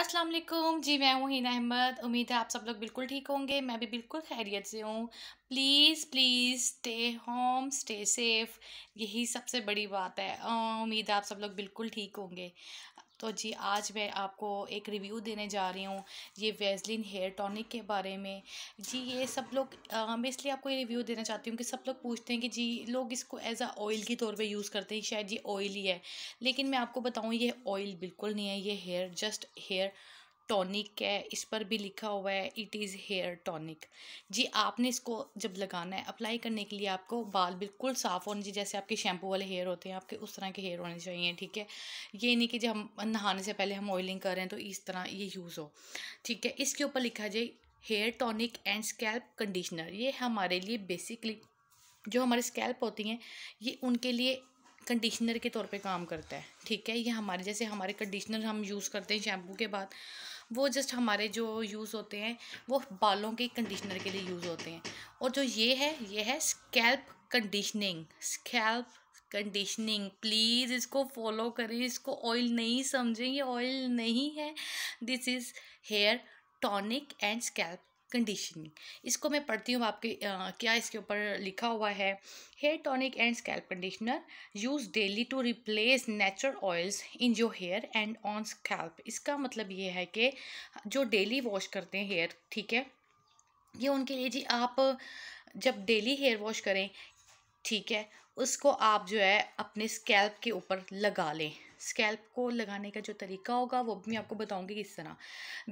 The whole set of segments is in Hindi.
अस्सलाम वालेकुम जी मैं हूँ हिना अहमद उम्मीद है आप सब लोग बिल्कुल ठीक होंगे मैं भी बिल्कुल खैरियत से हूँ please please stay home stay safe यही सबसे बड़ी बात है उम्मीद है आप सब लोग बिल्कुल ठीक होंगे तो जी आज मैं आपको एक रिव्यू देने जा रही हूँ ये वेजलिन हेयर टॉनिक के बारे में जी ये सब लोग मैं इसलिए आपको ये रिव्यू देना चाहती हूँ कि सब लोग पूछते हैं कि जी लोग इसको एज अ ऑयल के तौर पे यूज़ करते हैं शायद ये ऑयली है लेकिन मैं आपको बताऊँ ये ऑयल बिल्कुल नहीं है ये हेयर जस्ट हेयर टॉनिक है इस पर भी लिखा हुआ है इट इज़ हेयर टॉनिक जी आपने इसको जब लगाना है अप्लाई करने के लिए आपको बाल बिल्कुल साफ़ होने चाहिए जैसे आपके शैम्पू वाले हेयर होते हैं आपके उस तरह के हेयर होने चाहिए ठीक है ये नहीं कि जब हम नहाने से पहले हम ऑयलिंग करें तो इस तरह ये यूज़ हो ठीक है इसके ऊपर लिखा जाए hair tonic and scalp conditioner ये हमारे लिए बेसिकली जो हमारे स्कैल्प होती हैं ये उनके लिए कंडीशनर के तौर पे काम करता है ठीक है ये हमारे जैसे हमारे कंडीशनर हम यूज़ करते हैं शैम्पू के बाद वो जस्ट हमारे जो यूज़ होते हैं वो बालों के कंडीशनर के लिए यूज़ होते हैं और जो ये है ये है scalp conditioning scalp conditioning please इसको फॉलो करें इसको ऑयल नहीं समझें ये ऑयल नहीं है this is hair tonic and scalp conditioning इसको मैं पढ़ती हूँ आपके आ, क्या इसके ऊपर लिखा हुआ है hair tonic and scalp conditioner use daily to replace natural oils in your hair and on scalp इसका मतलब ये है कि जो डेली वॉश करते हैं हेयर ठीक है ये उनके लिए जी आप जब डेली हेयर वॉश करें ठीक है उसको आप जो है अपने स्कैल्प के ऊपर लगा लें स्कैल्प को लगाने का जो तरीका होगा वो भी मैं आपको बताऊंगी किस तरह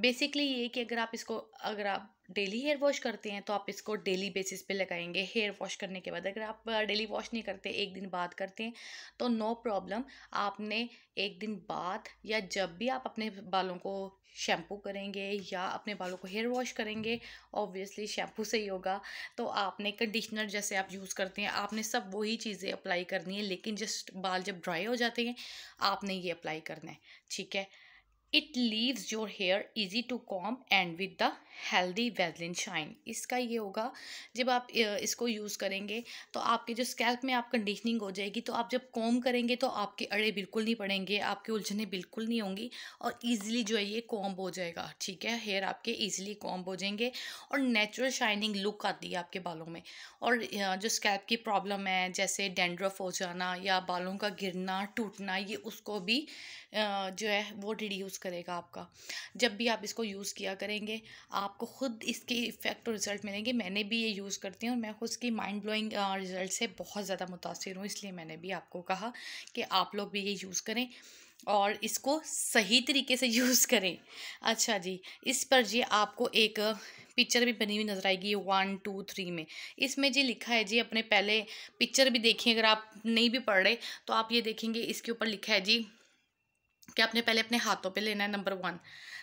बेसिकली ये कि अगर आप इसको अगर आप डेली हेयर वॉश करते हैं तो आप इसको डेली बेसिस पे लगाएंगे हेयर वॉश करने के बाद अगर आप डेली वॉश नहीं करते एक दिन बाद करते हैं तो नो प्रॉब्लम आपने एक दिन बाद या जब भी आप अपने बालों को शैम्पू करेंगे या अपने बालों को हेयर वॉश करेंगे ऑब्वियसली शैम्पू से ही होगा तो आपने कंडीशनर जैसे आप यूज़ करते हैं आपने सब वही चीज़ें अप्लाई करनी है लेकिन जस्ट बाल जब ड्राई हो जाते हैं आप आपने ये अप्लाई करना है ठीक है it leaves your hair easy to comb and with the healthy Vaseline shine इसका ये होगा जब आप इसको यूज़ करेंगे तो आपके जो स्कैल्प में आप कंडीशनिंग हो जाएगी तो आप जब कॉम करेंगे तो आपके अड़े बिल्कुल नहीं पड़ेंगे आपके उलझने बिल्कुल नहीं होंगी और ईजिली जो है ये कॉम्ब हो जाएगा ठीक है हेयर आपके ईजिली कॉम्ब हो जाएंगे और नेचुरल शाइनिंग लुक आती है आपके बालों में और जो स्कैल्प की प्रॉब्लम है जैसे डेंड्रफ हो जाना या बालों का गिरना टूटना ये उसको भी जो है वो रिड्यूस यूज़ करेगा आपका जब भी आप इसको यूज़ किया करेंगे आपको ख़ुद इसके इफ़ेक्ट और रिज़ल्ट मिलेंगे मैंने भी ये यूज़ करती हूँ और मैं खुद की माइंड ब्लोइंग रिज़ल्ट से बहुत ज़्यादा मुतासर हूँ इसलिए मैंने भी आपको कहा कि आप लोग भी ये यूज़ करें और इसको सही तरीके से यूज़ करें अच्छा जी इस पर जी आपको एक पिक्चर भी बनी हुई नज़र आएगी वन टू थ्री में इसमें जी लिखा है जी अपने पहले पिक्चर भी देखें अगर आप नहीं भी पढ़ रहे तो आप ये देखेंगे इसके ऊपर लिखा है जी कि आपने पहले अपने हाथों पे लेना है नंबर वन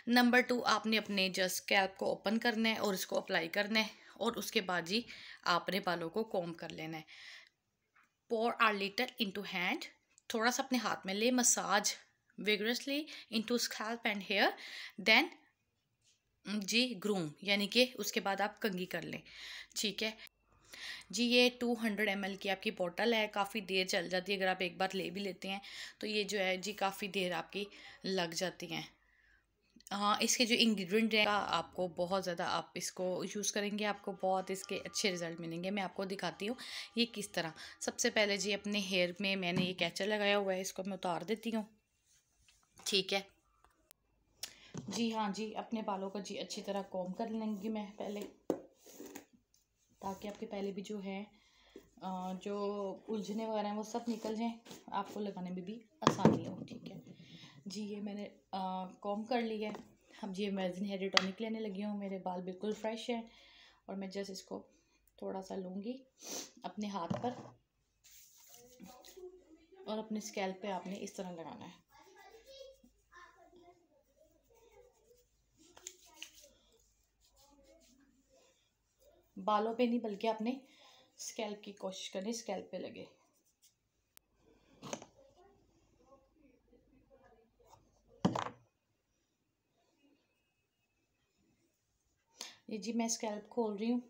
नंबर टू आपने अपने जस्ट कैप को ओपन करना है और उसको अप्लाई करना है और उसके बाद जी आपने बालों को कॉम कर लेना है pour a little into hand थोड़ा सा अपने हाथ में ले massage vigorously into scalp and hair then जी ग्रूम यानी कि उसके बाद आप कंगी कर लें ठीक है जी ये टू हंड्रेड एम की आपकी बॉटल है काफ़ी देर चल जाती है अगर आप एक बार ले भी लेते हैं तो ये जो है जी काफ़ी देर आपकी लग जाती हैं हाँ इसके जो इंग्रेडिएंट है आपको बहुत ज़्यादा आप इसको यूज़ करेंगे आपको बहुत इसके अच्छे रिजल्ट मिलेंगे मैं आपको दिखाती हूँ ये किस तरह सबसे पहले जी अपने हेयर में मैंने ये कैचर लगाया हुआ है इसको मैं उतार देती हूँ ठीक है जी हाँ जी अपने बालों को जी अच्छी तरह कॉम कर लेंगी मैं पहले ताकि आपके पहले भी जो है जो उलझने वगैरह हैं वो सब निकल जाएँ आपको लगाने में भी आसानी हो ठीक है जी ये मैंने कॉम कर ली है अब जी मैजिन हेयर टॉनिक लेने लगी हूँ मेरे बाल बिल्कुल फ्रेश हैं और मैं जस्ट इसको थोड़ा सा लूँगी अपने हाथ पर और अपने स्केल पे आपने इस तरह लगाना है बालों पे नहीं बल्कि अपने स्कैल्प की कोशिश करनी स्कैल्प पे लगे ये जी मैं स्कैल्प खोल रही हूँ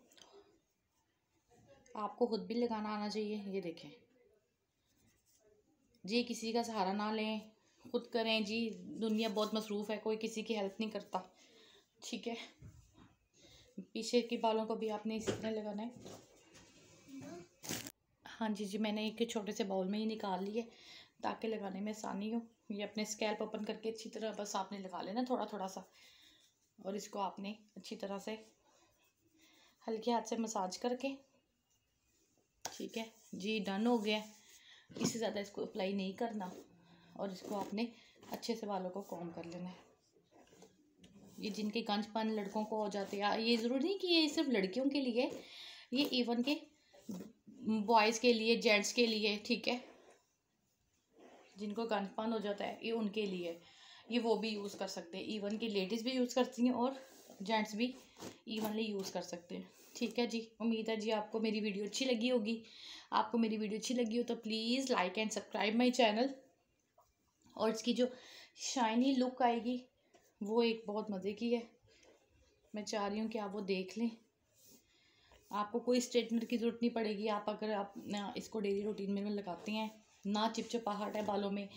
आपको खुद भी लगाना आना चाहिए ये देखें जी किसी का सहारा ना लें खुद करें जी दुनिया बहुत मसरूफ़ है कोई किसी की हेल्प नहीं करता ठीक है पीछे के बालों को भी आपने इसी तरह लगाना है हाँ जी जी मैंने एक छोटे से बाउल में ही निकाल लिए ताकि लगाने में आसानी हो ये अपने स्कैल्प ओपन करके अच्छी तरह बस आपने लगा लेना थोड़ा थोड़ा सा और इसको आपने अच्छी तरह से हल्के हाथ से मसाज करके ठीक है जी डन हो गया इससे ज़्यादा इसको अप्लाई नहीं करना और इसको आपने अच्छे से बालों को कॉम कर लेना है ये जिनके गंजपन लड़कों को हो जाते हैं ये ज़रूरी नहीं कि ये सिर्फ लड़कियों के लिए ये इवन के बॉयज़ के लिए जेंट्स के लिए ठीक है जिनको गंजपन हो जाता है ये उनके लिए ये वो भी यूज़ कर सकते हैं इवन के लेडीज़ भी यूज़ करती हैं और जेंट्स भी इवनली यूज़ कर सकते हैं ठीक है जी उम्मीद है जी आपको मेरी वीडियो अच्छी लगी होगी आपको मेरी वीडियो अच्छी लगी हो तो please like and subscribe my channel और इसकी जो शाइनी लुक आएगी वो एक बहुत मज़े की है मैं चाह रही हूँ कि आप वो देख लें आपको कोई स्ट्रेटनर की ज़रूरत नहीं पड़ेगी आप अगर आप इसको डेली रूटीन में लगाती हैं ना चिपचिपाहट है बालों में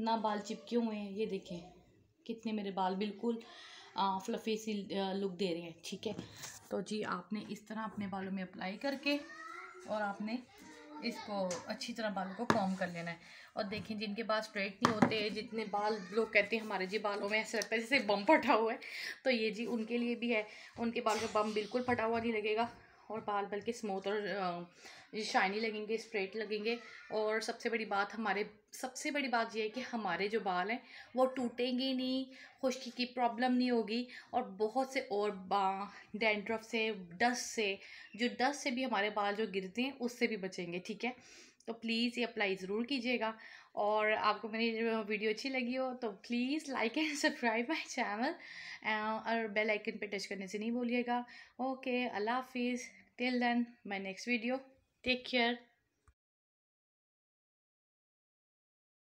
ना बाल चिपके हुए हैं ये देखें कितने मेरे बाल बिल्कुल फ्लफी सी लुक दे रहे हैं ठीक है तो जी आपने इस तरह अपने बालों में अप्लाई करके और आपने इसको अच्छी तरह बालों को कॉम कर लेना है और देखें जिनके बाल स्ट्रेट नहीं होते जितने बाल लोग कहते हैं हमारे जी बालों में ऐसे लगता है जैसे बम फटा हुआ है तो ये जी उनके लिए भी है उनके बाल में बम बिल्कुल फटा हुआ नहीं लगेगा और बाल बल्कि स्मूथ और शाइनी लगेंगे स्ट्रेट लगेंगे और सबसे बड़ी बात हमारे सबसे बड़ी बात यह है कि हमारे जो बाल हैं वो टूटेंगे नहीं खुश्की की प्रॉब्लम नहीं होगी और बहुत से और डेंड्रफ से डस्ट से जो डस्ट से भी हमारे बाल जो गिरते हैं उससे भी बचेंगे ठीक है तो प्लीज़ ये अप्लाई ज़रूर कीजिएगा और आपको मेरी वीडियो अच्छी लगी हो तो please like and subscribe my channel और बेल आइकन पे टच करने से नहीं भूलिएगा ओके अल्लाह हाफिज़ Till then, my next video. Take care.